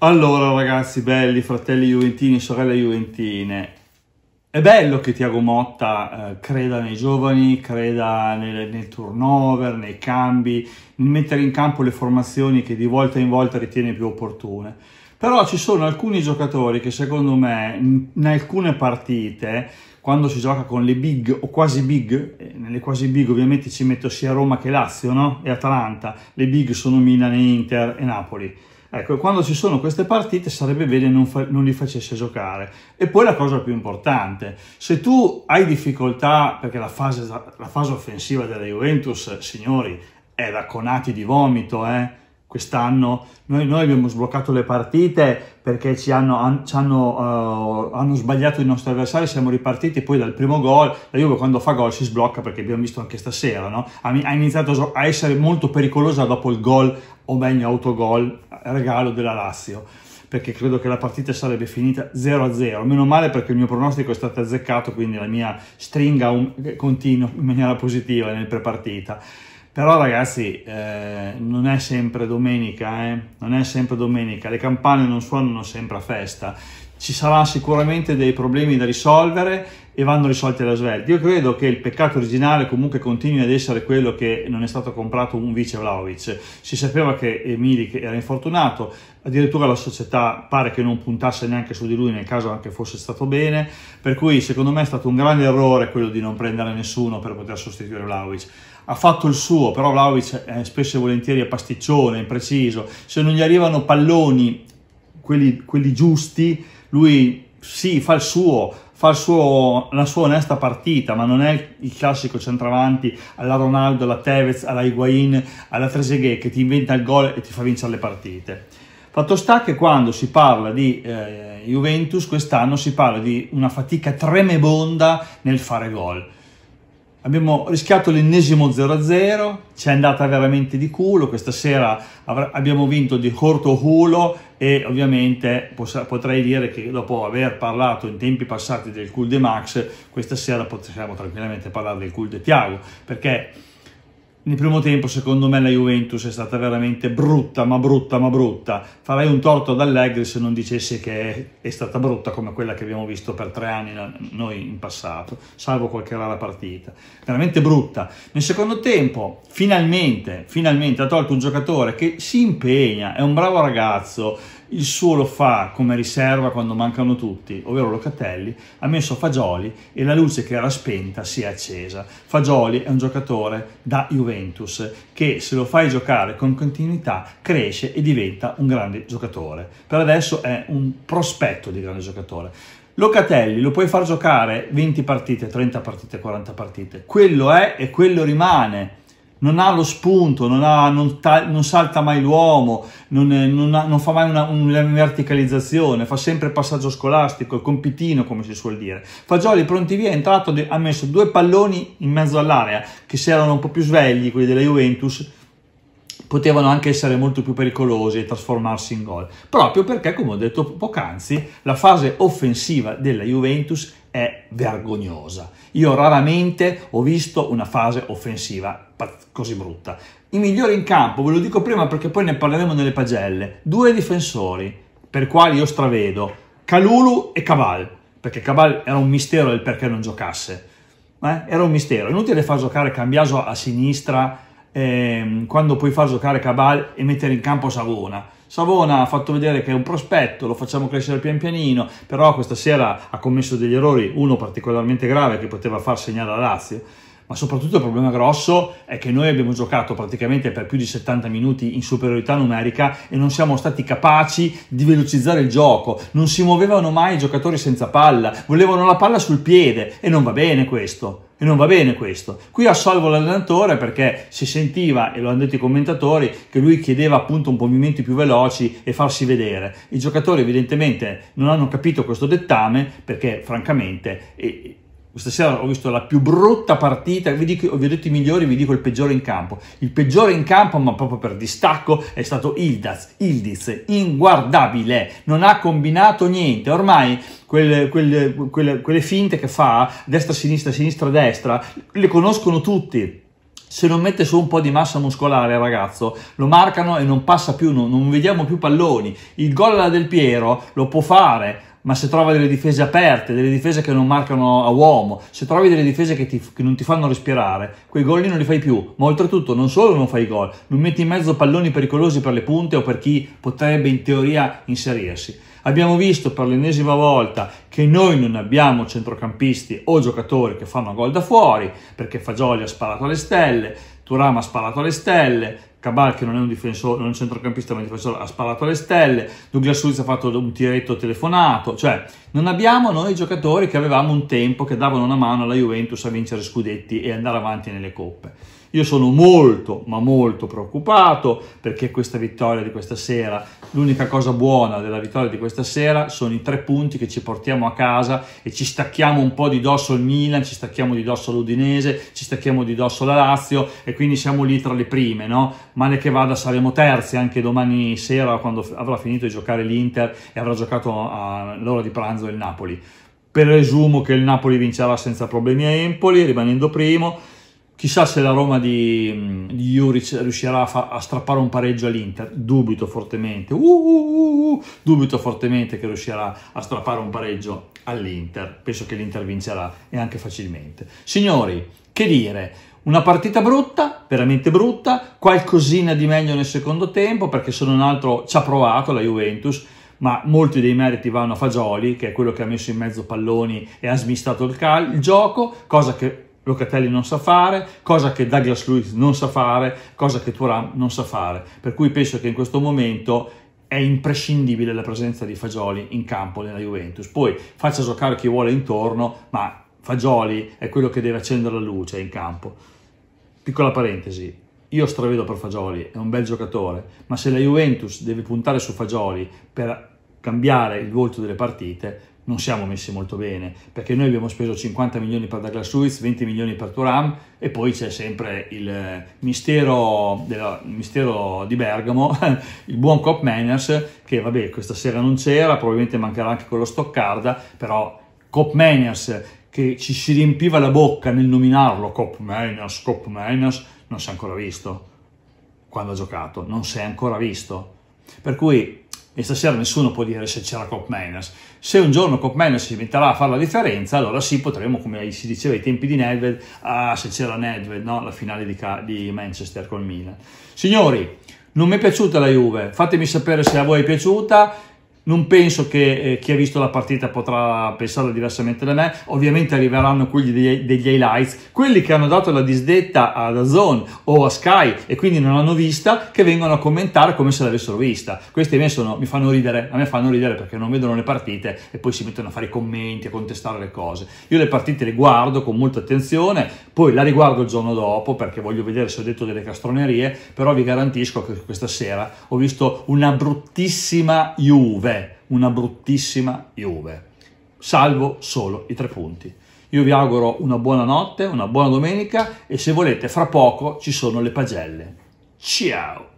Allora ragazzi belli, fratelli juventini, sorelle juventine, è bello che Tiago Motta eh, creda nei giovani, creda nel, nel, turnover, nei cambi, nel mettere in campo le formazioni che di volta in volta ritiene più opportune. Però ci sono alcuni giocatori che secondo me in alcune partite, quando si gioca con le big o quasi big, eh, nelle quasi big ovviamente ci metto sia Roma che Lazio no? e Atalanta, le big sono Milan, e Inter e Napoli, Ecco, quando ci sono queste partite sarebbe bene non, fa- non, li facesse giocare. E poi la cosa più importante, se tu hai difficoltà, perché la fase, la fase offensiva della Juventus, signori, è da conati di vomito, eh? Quest'anno noi, noi, abbiamo sbloccato le partite perché ci hanno, han, ci hanno, uh, hanno sbagliato i nostri avversari, siamo ripartiti poi dal primo gol, la Juve quando fa gol si sblocca perché abbiamo visto anche stasera, no? ha, ha iniziato a essere molto pericolosa dopo il gol, o meglio autogol regalo della Lazio perché credo che la partita sarebbe finita 0-0. Meno male perché il mio pronostico è stato azzeccato, quindi la mia stringa un, continua in maniera positiva nel prepartita. Però ragazzi, eh, non è sempre domenica, eh? non è sempre domenica, le campane non suonano sempre a festa, ci saranno sicuramente dei problemi da risolvere e vanno risolti alla svelta. Io credo che il peccato originale comunque continui ad essere quello che non è stato comprato un vice Vlaovic. Si sapeva che Milik era infortunato, addirittura la società pare che non puntasse neanche su di lui nel caso anche fosse stato bene, per cui secondo me è stato un grande errore quello di non prendere nessuno per poter sostituire Vlaovic. Ha fatto il suo, però Vlaovic è spesso e volentieri è pasticcione, impreciso. Se non gli arrivano palloni, quelli, quelli giusti, lui sì, fa il suo, fa suo, la sua onesta partita, ma non è il classico centravanti alla Ronaldo, alla Tevez, alla Higuain, alla Trezeguet che ti inventa il gol e ti fa vincere le partite. Fatto sta che quando si parla di eh, Juventus quest'anno si parla di una fatica tremebonda nel fare gol Abbiamo rischiato l'ennesimo 0-0, ci è andata veramente di culo, questa sera abbiamo vinto di corto culo e ovviamente potrei dire che dopo aver parlato in tempi passati del cool de Max, questa sera possiamo tranquillamente parlare del cool de Tiago, perché nel primo tempo secondo me la Juventus è stata veramente brutta, ma brutta, ma brutta. Farei un torto ad Allegri se non dicessi che è stata brutta come quella che abbiamo visto per tre anni noi in passato, salvo qualche rara partita. Veramente brutta. Nel secondo tempo finalmente, finalmente ha tolto un giocatore che si impegna, è un bravo ragazzo, il suo lo fa come riserva quando mancano tutti, ovvero Locatelli, ha messo Fagioli e la luce che era spenta si è accesa. Fagioli è un giocatore da Juventus che se lo fai giocare con continuità cresce e diventa un grande giocatore. Per adesso è un prospetto di grande giocatore. Locatelli lo puoi far giocare 20 partite, 30 partite, 40 partite. Quello è e quello rimane non ha lo spunto, non, ha, non, non salta mai l'uomo, non, eh, non, fa mai una, una, verticalizzazione, fa sempre passaggio scolastico, il compitino come si suol dire. Fagioli pronti via è entrato, ha messo due palloni in mezzo all'area, che se erano un po' più svegli quelli della Juventus, potevano anche essere molto più pericolosi e trasformarsi in gol, proprio perché, come ho detto poc'anzi, la fase offensiva della Juventus è vergognosa. Io raramente ho visto una fase offensiva così brutta. I migliori in campo, ve lo dico prima perché poi ne parleremo nelle pagelle, due difensori per quali io stravedo, Calulu e Cabal, perché Cabal era un mistero del perché non giocasse. Eh? Era un mistero, inutile far giocare Cambiaso a sinistra ehm, quando puoi far giocare Cabal e mettere in campo Savona. Savona ha fatto vedere che è un prospetto, lo facciamo crescere pian pianino, però questa sera ha commesso degli errori, uno particolarmente grave che poteva far segnare la Lazio ma soprattutto il problema grosso è che noi abbiamo giocato praticamente per più di 70 minuti in superiorità numerica e non siamo stati capaci di velocizzare il gioco, non si muovevano mai i giocatori senza palla, volevano la palla sul piede e non va bene questo. E non va bene questo. Qui assolvo l'allenatore perché si sentiva, e lo hanno detto i commentatori, che lui chiedeva appunto un po' movimenti più veloci e farsi vedere. I giocatori evidentemente non hanno capito questo dettame perché francamente Stasera ho visto la più brutta partita, vi, dico, vi ho detto i migliori, vi dico il peggiore in campo. Il peggiore in campo, ma proprio per distacco, è stato Ildaz, Ildiz, inguardabile, non ha combinato niente. Ormai quelle, quelle, quelle, quelle finte che fa, destra-sinistra, sinistra-destra, le conoscono tutti se non mette su un po' di massa muscolare ragazzo lo marcano e non passa più non, non vediamo più palloni il gol Del Piero lo può fare ma se trova delle difese aperte, delle difese che non marcano a uomo, se trovi delle difese che, ti, che non ti fanno respirare, quei gol lì non li fai più. Ma oltretutto, non solo non fai gol, non metti in mezzo palloni pericolosi per le punte o per chi potrebbe in teoria inserirsi. Abbiamo visto per l'ennesima volta che noi non abbiamo centrocampisti o giocatori che fanno gol da fuori, perché Fagioli ha sparato alle stelle, Turama ha sparato alle stelle, Cabal che non è un difensore, non è un centrocampista ma un difensore, ha sparato alle stelle, Douglas Luiz ha fatto un tiretto telefonato, cioè non abbiamo noi giocatori che avevamo un tempo che davano una mano alla Juventus a vincere scudetti e andare avanti nelle coppe. Io sono molto ma molto preoccupato perché questa vittoria di questa sera, l'unica cosa buona della vittoria di questa sera sono i tre punti che ci portiamo a casa e ci stacchiamo un po' di dosso il Milan, ci stacchiamo di dosso l'Udinese, ci stacchiamo di dosso la Lazio e quindi siamo lì tra le prime, no? male che vada saremo terzi anche domani sera quando avrà finito di giocare l'Inter e avrà giocato all'ora di pranzo il Napoli. Presumo che il Napoli vincerà senza problemi a Empoli, rimanendo primo. Chissà se la Roma di, di Juric riuscirà a, fa, a, strappare un pareggio all'Inter. Dubito fortemente. Uh, uh, uh, uh, dubito fortemente che riuscirà a strappare un pareggio all'Inter. Penso che l'Inter vincerà e anche facilmente. Signori, che dire? Una partita brutta, veramente brutta, qualcosina di meglio nel secondo tempo perché se non altro ci ha provato la Juventus, ma molti dei meriti vanno a Fagioli, che è quello che ha messo in mezzo palloni e ha smistato il, cal- il gioco, cosa che Locatelli non sa fare, cosa che Douglas Lewis non sa fare, cosa che Turam non sa fare. Per cui penso che in questo momento è imprescindibile la presenza di Fagioli in campo nella Juventus. Poi faccia giocare chi vuole intorno, ma Fagioli è quello che deve accendere la luce in campo. Piccola parentesi, io stravedo per Fagioli, è un bel giocatore, ma se la Juventus deve puntare su Fagioli per cambiare il volto delle partite, non siamo messi molto bene, perché noi abbiamo speso 50 milioni per Douglas Suiz, 20 milioni per Turam e poi c'è sempre il eh, mistero, della, il mistero di Bergamo, il buon Cop Manners, che vabbè questa sera non c'era, probabilmente mancherà anche quello Stoccarda, però Cop Manners che ci si riempiva la bocca nel nominarlo Cop Miners, Cop Miners, non si è ancora visto quando ha giocato, non si è ancora visto. Per cui e stasera nessuno può dire se c'era Cop Miners. Se un giorno Cop Miners si metterà a fare la differenza, allora sì, potremo, come si diceva ai tempi di Nedved, ah, se c'era Nedved, no? la finale di, di Manchester col Milan. Signori, non mi è piaciuta la Juve, fatemi sapere se a voi è piaciuta, non penso che eh, chi ha visto la partita potrà pensare diversamente da me. Ovviamente arriveranno quelli degli, degli highlights, quelli che hanno dato la disdetta ad Azon o a Sky e quindi non l'hanno vista, che vengono a commentare come se l'avessero vista. Questi a me sono, mi fanno ridere, a me fanno ridere perché non vedono le partite e poi si mettono a fare i commenti, a contestare le cose. Io le partite le guardo con molta attenzione, poi la riguardo il giorno dopo perché voglio vedere se ho detto delle castronerie, però vi garantisco che questa sera ho visto una bruttissima Juve una bruttissima Juve, salvo solo i tre punti. Io vi auguro una buona notte, una buona domenica e se volete fra poco ci sono le pagelle. Ciao!